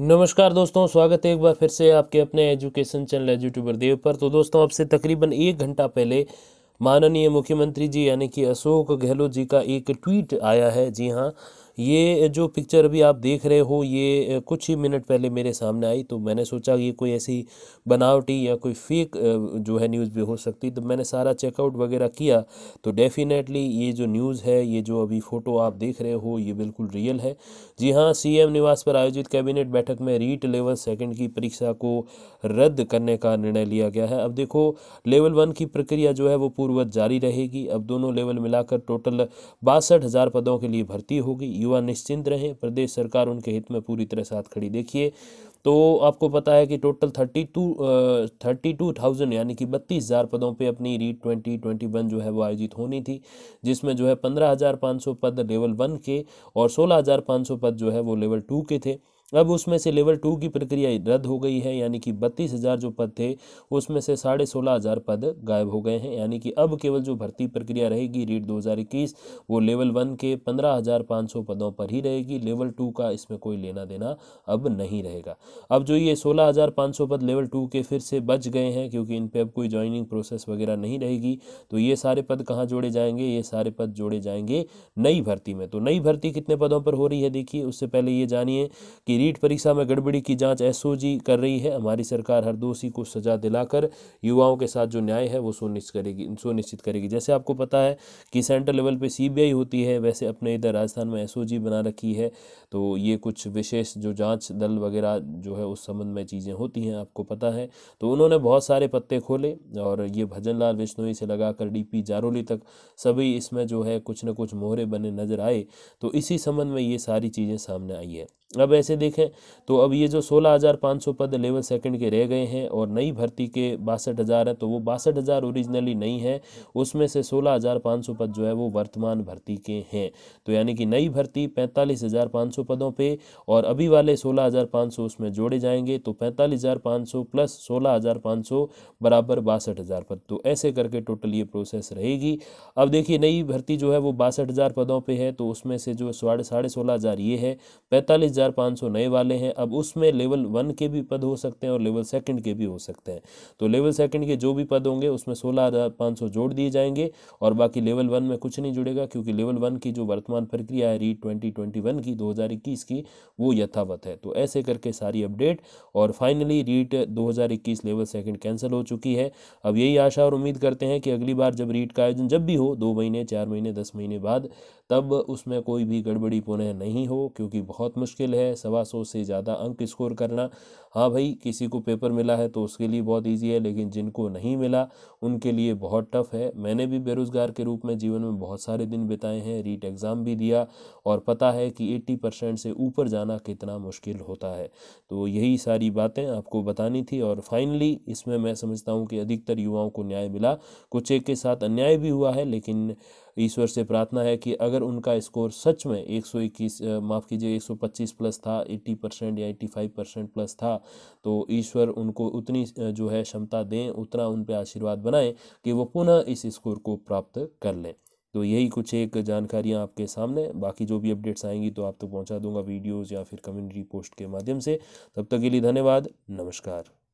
नमस्कार दोस्तों स्वागत है एक बार फिर से आपके अपने एजुकेशन चैनल यूट्यूबर देव पर तो दोस्तों आपसे तकरीबन एक घंटा पहले माननीय मुख्यमंत्री जी यानी कि अशोक गहलोत जी का एक ट्वीट आया है जी हाँ ये जो पिक्चर अभी आप देख रहे हो ये कुछ ही मिनट पहले मेरे सामने आई तो मैंने सोचा ये कोई ऐसी बनावटी या कोई फेक जो है न्यूज़ भी हो सकती तो मैंने सारा चेकआउट वगैरह किया तो डेफिनेटली ये जो न्यूज़ है ये जो अभी फ़ोटो आप देख रहे हो ये बिल्कुल रियल है जी हाँ सी निवास पर आयोजित कैबिनेट बैठक में रीट लेवल सेकेंड की परीक्षा को रद्द करने का निर्णय लिया गया है अब देखो लेवल वन की प्रक्रिया जो है वो पूर्ववत जारी रहेगी अब दोनों लेवल मिलाकर टोटल बासठ हज़ार पदों के लिए भर्ती होगी युवा निश्चिंत रहें प्रदेश सरकार उनके हित में पूरी तरह साथ खड़ी देखिए तो आपको पता है कि total thirty two thirty two thousand यानी कि बत्तीस हज़ार पदों पे अपनी रीट ट्वेंटी ट्वेंटी वन जो है वो आयोजित होनी थी जिसमें जो है पंद्रह हज़ार पाँच सौ पद लेवल वन के और सोलह हज़ार पाँच सौ पद जो है वो लेवल टू के थे अब उसमें से लेवल टू की प्रक्रिया रद्द हो गई है यानी कि बत्तीस हज़ार जो पद थे उसमें से साढ़े सोलह हज़ार पद गायब हो गए हैं यानी कि अब केवल जो भर्ती प्रक्रिया रहेगी रीट 2021 वो लेवल वन के पंद्रह हज़ार पाँच सौ पदों पर ही रहेगी लेवल टू का इसमें कोई लेना देना अब नहीं रहेगा अब जो ये सोलह हज़ार पाँच सौ पद लेवल टू के फिर से बच गए हैं क्योंकि इन पर अब कोई ज्वाइनिंग प्रोसेस वगैरह नहीं रहेगी तो ये सारे पद कहाँ जोड़े जाएंगे ये सारे पद जोड़े जाएंगे नई भर्ती में तो नई भर्ती कितने पदों पर हो रही है देखिए उससे पहले ये जानिए कि की रीट परीक्षा में गड़बड़ी की जांच एसओजी कर रही है हमारी सरकार हर दोषी को सजा दिलाकर युवाओं के साथ जो न्याय है वो सुनिश्चित करेगी सुनिश्चित करेगी जैसे आपको पता है कि सेंट्रल लेवल पे सीबीआई होती है वैसे अपने इधर राजस्थान में एसओजी बना रखी है तो ये कुछ विशेष जो जाँच दल वगैरह जो है उस संबंध में चीज़ें होती हैं आपको पता है तो उन्होंने बहुत सारे पत्ते खोले और ये भजन लाल बिश्नोई से लगाकर डीपी जारोली तक सभी इसमें जो है कुछ ना कुछ मोहरे बने नजर आए तो इसी संबंध में ये सारी चीज़ें सामने आई है अब ऐसे देख देखें तो अब ये जो 16,500 पद लेवल सेकंड के रह गए हैं और नई भर्ती के बासठ हज़ार हैं तो वो बासठ हज़ार ओरिजिनली नहीं है उसमें से 16,500 पद जो है वो वर्तमान भर्ती के हैं तो यानी कि नई भर्ती 45,500 पदों पे और अभी वाले 16,500 उसमें जोड़े जाएंगे तो 45,500 प्लस 16,500 बराबर बासठ हज़ार पद तो ऐसे करके टोटल ये प्रोसेस रहेगी अब देखिए नई भर्ती जो है वो बासठ हज़ार पदों पर है तो उसमें से जो साढ़े साढ़े सोलह हज़ार ये है पैंतालीस हज़ार पाँच सौ नए वाले हैं अब उसमें लेवल वन के भी पद हो सकते हैं और लेवल सेकंड के भी हो सकते हैं तो लेवल सेकंड के जो भी पद होंगे उसमें सोलह हज़ार पाँच सौ जोड़ दिए जाएंगे और बाकी लेवल वन में कुछ नहीं जुड़ेगा क्योंकि लेवल वन की जो वर्तमान प्रक्रिया है रीट ट्वेंटी ट्वेंटी वन की दो हज़ार इक्कीस की वो यथावत है तो ऐसे करके सारी अपडेट और फाइनली रीट दो हज़ार इक्कीस लेवल सेकंड कैंसिल हो चुकी है अब यही आशा और उम्मीद करते हैं कि अगली बार जब रीट का आयोजन जब भी हो दो महीने चार महीने दस महीने बाद तब उसमें कोई भी गड़बड़ी पुनः नहीं हो क्योंकि बहुत मुश्किल है सवा सौ से ज़्यादा अंक स्कोर करना हाँ भाई किसी को पेपर मिला है तो उसके लिए बहुत ईजी है लेकिन जिनको नहीं मिला उनके लिए बहुत टफ है मैंने भी बेरोज़गार के रूप में जीवन में बहुत सारे दिन बिताए हैं रीट एग्ज़ाम भी दिया और पता है कि एट्टी परसेंट से ऊपर जाना कितना मुश्किल होता है तो यही सारी बातें आपको बतानी थी और फाइनली इसमें मैं समझता हूँ कि अधिकतर युवाओं को न्याय मिला कुछ एक के साथ अन्याय भी हुआ है लेकिन ईश्वर से प्रार्थना है कि अगर उनका स्कोर सच में एक सौ इक्कीस माफ़ कीजिए एक सौ पच्चीस प्लस था एट्टी परसेंट या एट्टी फाइव परसेंट प्लस था तो ईश्वर उनको उतनी जो है क्षमता दें उतना उन पर आशीर्वाद बनाएं कि वो पुनः इस स्कोर को प्राप्त कर लें तो यही कुछ एक जानकारियाँ आपके सामने बाकी जो भी अपडेट्स आएंगी तो आप तो पहुँचा दूंगा वीडियोज़ या फिर कम्युनिटी पोस्ट के माध्यम से तब तक के लिए धन्यवाद नमस्कार